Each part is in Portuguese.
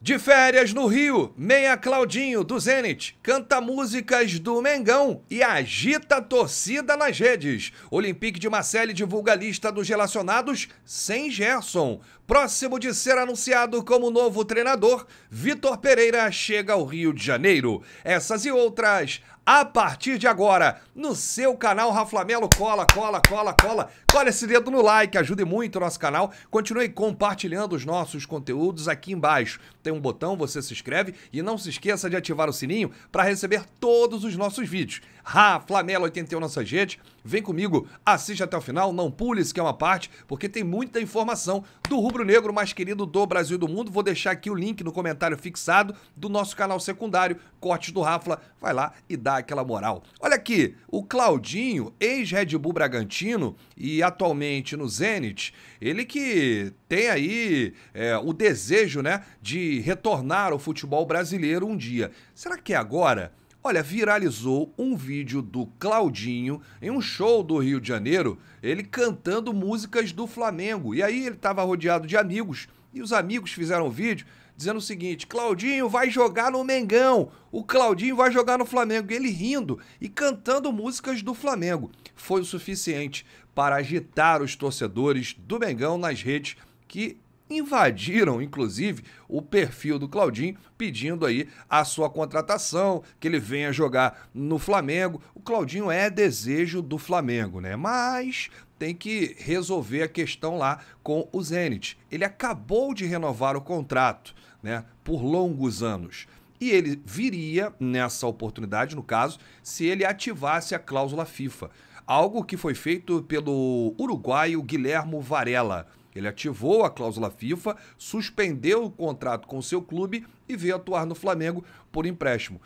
De férias no Rio, Meia Claudinho do Zenit canta músicas do Mengão e agita a torcida nas redes. Olympique de Marseille divulga a lista dos relacionados sem Gerson. Próximo de ser anunciado como novo treinador, Vitor Pereira chega ao Rio de Janeiro. Essas e outras a partir de agora, no seu canal Raflamelo. Cola, cola, cola, cola. Cola esse dedo no like, ajude muito o nosso canal. Continue compartilhando os nossos conteúdos aqui embaixo. Tem um botão, você se inscreve e não se esqueça de ativar o sininho para receber todos os nossos vídeos. Raflamelo 81 nossa gente Vem comigo, assiste até o final, não pule isso que é uma parte, porque tem muita informação do rubro-negro mais querido do Brasil e do mundo. Vou deixar aqui o link no comentário fixado do nosso canal secundário, Cortes do Rafla. Vai lá e dá aquela moral. Olha aqui, o Claudinho, ex-Red Bull Bragantino e atualmente no Zenit, ele que tem aí é, o desejo né, de retornar ao futebol brasileiro um dia. Será que é agora? Olha, viralizou um vídeo do Claudinho em um show do Rio de Janeiro, ele cantando músicas do Flamengo. E aí ele estava rodeado de amigos e os amigos fizeram um vídeo dizendo o seguinte: Claudinho vai jogar no Mengão, o Claudinho vai jogar no Flamengo. E ele rindo e cantando músicas do Flamengo. Foi o suficiente para agitar os torcedores do Mengão nas redes que invadiram, inclusive, o perfil do Claudinho, pedindo aí a sua contratação, que ele venha jogar no Flamengo. O Claudinho é desejo do Flamengo, né? Mas tem que resolver a questão lá com o Zenit. Ele acabou de renovar o contrato, né, por longos anos. E ele viria nessa oportunidade, no caso, se ele ativasse a cláusula FIFA. Algo que foi feito pelo uruguaio Guilhermo Varela. Ele ativou a cláusula FIFA, suspendeu o contrato com o seu clube e veio atuar no Flamengo por empréstimo.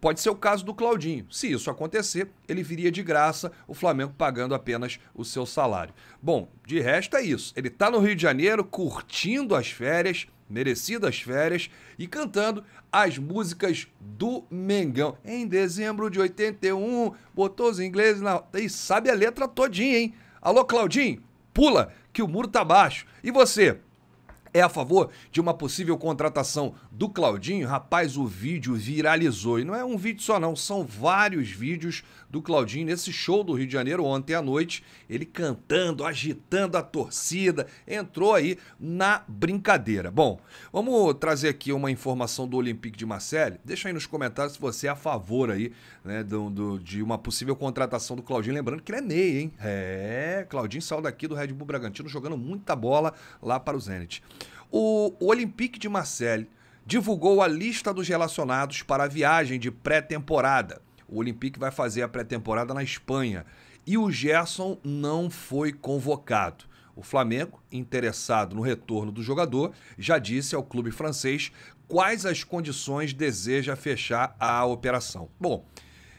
Pode ser o caso do Claudinho. Se isso acontecer, ele viria de graça, o Flamengo pagando apenas o seu salário. Bom, de resto é isso. Ele está no Rio de Janeiro curtindo as férias, merecidas férias, e cantando as músicas do Mengão. Em dezembro de 81, botou os ingleses na. E sabe a letra todinha, hein? Alô, Claudinho, pula! que o muro tá baixo. E você? é a favor de uma possível contratação do Claudinho, rapaz, o vídeo viralizou. E não é um vídeo só, não, são vários vídeos do Claudinho nesse show do Rio de Janeiro ontem à noite. Ele cantando, agitando a torcida, entrou aí na brincadeira. Bom, vamos trazer aqui uma informação do Olympique de Marseille. Deixa aí nos comentários se você é a favor aí, né, do, do, de uma possível contratação do Claudinho. Lembrando que ele é Ney, hein? É, Claudinho saiu daqui do Red Bull Bragantino jogando muita bola lá para o Zenit. O, Olympique de Marseille divulgou a lista dos relacionados para a viagem de pré-temporada. O Olympique vai fazer a pré-temporada na Espanha e o Gerson não foi convocado. O Flamengo, interessado no retorno do jogador, já disse ao clube francês quais as condições deseja fechar a operação. Bom,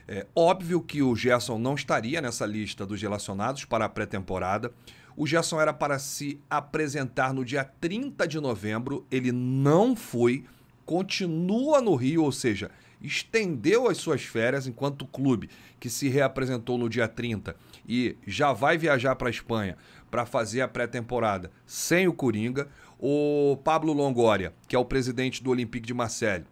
é óbvio que o Gerson não estaria nessa lista dos relacionados para a pré-temporada. O Gerson era para se apresentar no dia 30 de novembro, ele não foi, continua no Rio, ou seja, estendeu as suas férias, enquanto o clube que se reapresentou no dia 30 e já vai viajar para a Espanha para fazer a pré-temporada sem o Coringa. O Pablo Longoria, que é o presidente do Olympique de Marseille,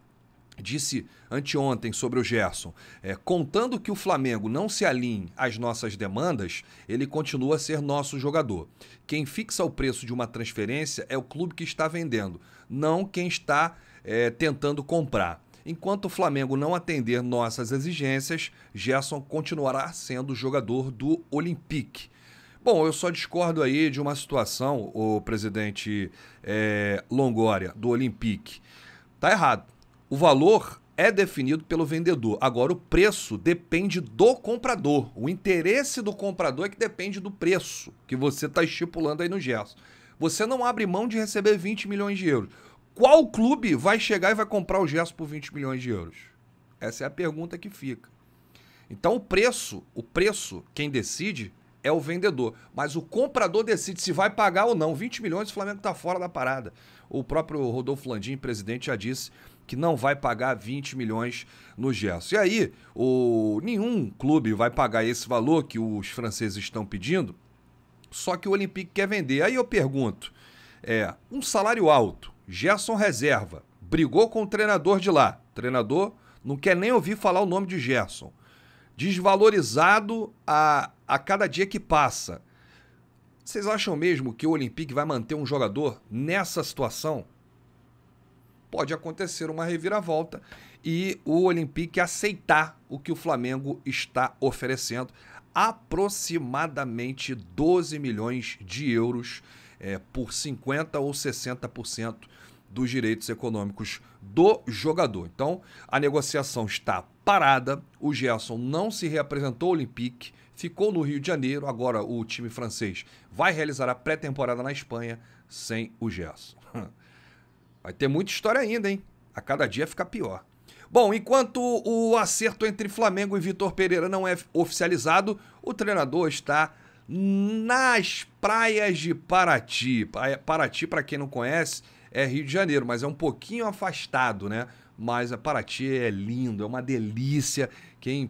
disse anteontem sobre o Gerson, é, contando que o Flamengo não se alinhe às nossas demandas, ele continua a ser nosso jogador. Quem fixa o preço de uma transferência é o clube que está vendendo, não quem está é, tentando comprar. Enquanto o Flamengo não atender nossas exigências, Gerson continuará sendo jogador do Olympique. Bom, eu só discordo aí de uma situação, o presidente é, Longoria, do Olympique. Tá errado. O valor é definido pelo vendedor. Agora, o preço depende do comprador. O interesse do comprador é que depende do preço que você está estipulando aí no gesso. Você não abre mão de receber 20 milhões de euros. Qual clube vai chegar e vai comprar o gesso por 20 milhões de euros? Essa é a pergunta que fica. Então, o preço, o preço, quem decide é o vendedor. Mas o comprador decide se vai pagar ou não. 20 milhões, o Flamengo está fora da parada. O próprio Rodolfo Landim, presidente, já disse que não vai pagar 20 milhões no Gerson. E aí, o, nenhum clube vai pagar esse valor que os franceses estão pedindo, só que o Olympique quer vender. Aí eu pergunto, é, um salário alto, Gerson reserva, brigou com o treinador de lá, treinador não quer nem ouvir falar o nome de Gerson, desvalorizado a, a cada dia que passa. Vocês acham mesmo que o Olympique vai manter um jogador nessa situação? pode acontecer uma reviravolta e o Olympique aceitar o que o Flamengo está oferecendo, aproximadamente 12 milhões de euros é, por 50 ou 60% dos direitos econômicos do jogador. Então, a negociação está parada. O Gerson não se reapresentou ao Olympique, ficou no Rio de Janeiro. Agora o time francês vai realizar a pré-temporada na Espanha sem o Gerson. Vai ter muita história ainda, hein? A cada dia fica pior. Bom, enquanto o acerto entre Flamengo e Vitor Pereira não é oficializado, o treinador está nas praias de Paraty. É, Paraty, para quem não conhece, é Rio de Janeiro, mas é um pouquinho afastado, né? Mas a Paraty é lindo, é uma delícia. Quem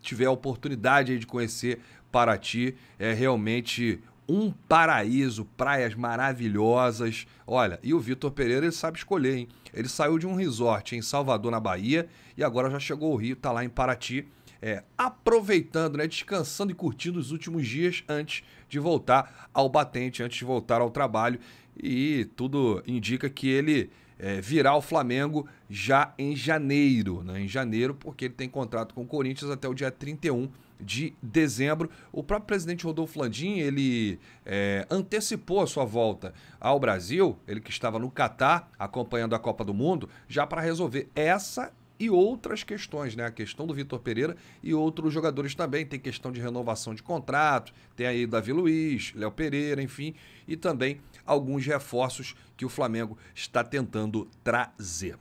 tiver a oportunidade de conhecer Paraty é realmente um paraíso, praias maravilhosas. Olha, e o Vitor Pereira ele sabe escolher, hein? Ele saiu de um resort em Salvador, na Bahia, e agora já chegou ao Rio, tá lá em Paraty, é, aproveitando, né, descansando e curtindo os últimos dias antes de voltar ao batente, antes de voltar ao trabalho. E tudo indica que ele é, virar o Flamengo já em janeiro, né? em janeiro, porque ele tem contrato com o Corinthians até o dia 31 de dezembro. O próprio presidente Rodolfo Landim, ele é, antecipou a sua volta ao Brasil, ele que estava no Catar acompanhando a Copa do Mundo, já para resolver essa e outras questões, né? A questão do Vitor Pereira e outros jogadores também. Tem questão de renovação de contrato, tem aí Davi Luiz, Léo Pereira, enfim, e também alguns reforços que o Flamengo está tentando trazer.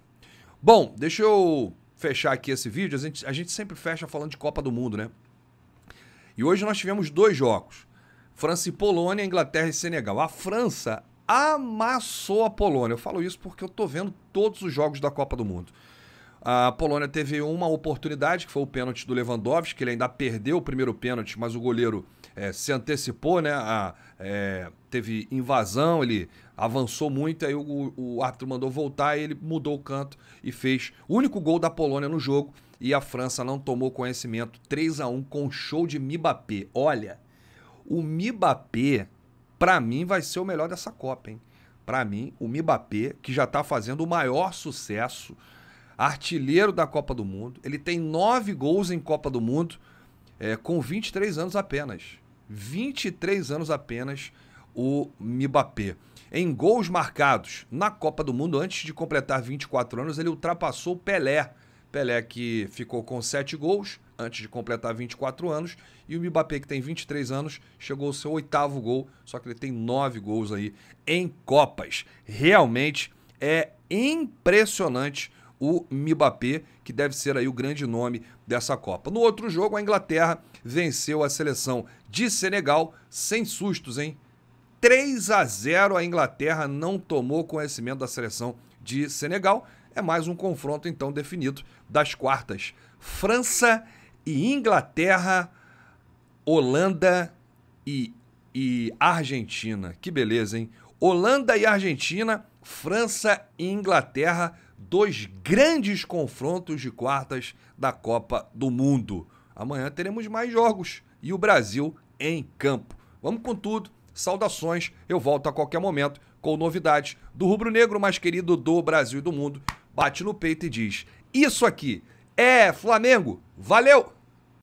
Bom, deixa eu fechar aqui esse vídeo. A gente, a gente sempre fecha falando de Copa do Mundo, né? E hoje nós tivemos dois jogos: França e Polônia, Inglaterra e Senegal. A França amassou a Polônia. Eu falo isso porque eu tô vendo todos os jogos da Copa do Mundo. A Polônia teve uma oportunidade, que foi o pênalti do Lewandowski, que ele ainda perdeu o primeiro pênalti, mas o goleiro é, se antecipou, né? A, é, teve invasão, ele avançou muito, aí o, o árbitro mandou voltar, ele mudou o canto e fez o único gol da Polônia no jogo. E a França não tomou conhecimento 3 a 1 com show de Mbappé. Olha, o Mbappé, para mim, vai ser o melhor dessa Copa, hein? Para mim, o Mbappé, que já está fazendo o maior sucesso artilheiro da Copa do Mundo. Ele tem nove gols em Copa do Mundo é, com 23 anos apenas. 23 anos apenas o Mbappé. Em gols marcados na Copa do Mundo, antes de completar 24 anos, ele ultrapassou Pelé. Pelé que ficou com sete gols antes de completar 24 anos. E o Mbappé, que tem 23 anos, chegou ao seu oitavo gol, só que ele tem nove gols aí em Copas. Realmente é impressionante o Mbappé, que deve ser aí o grande nome dessa Copa. No outro jogo, a Inglaterra venceu a seleção de Senegal sem sustos, hein? 3 a 0 a Inglaterra não tomou conhecimento da seleção de Senegal. É mais um confronto então definido das quartas. França e Inglaterra, Holanda e, e Argentina. Que beleza, hein? Holanda e Argentina, França e Inglaterra dois grandes confrontos de quartas da Copa do Mundo. Amanhã teremos mais jogos e o Brasil em campo. Vamos com tudo, saudações, eu volto a qualquer momento com novidades do rubro-negro mais querido do Brasil e do mundo. Bate no peito e diz: Isso aqui é Flamengo, valeu!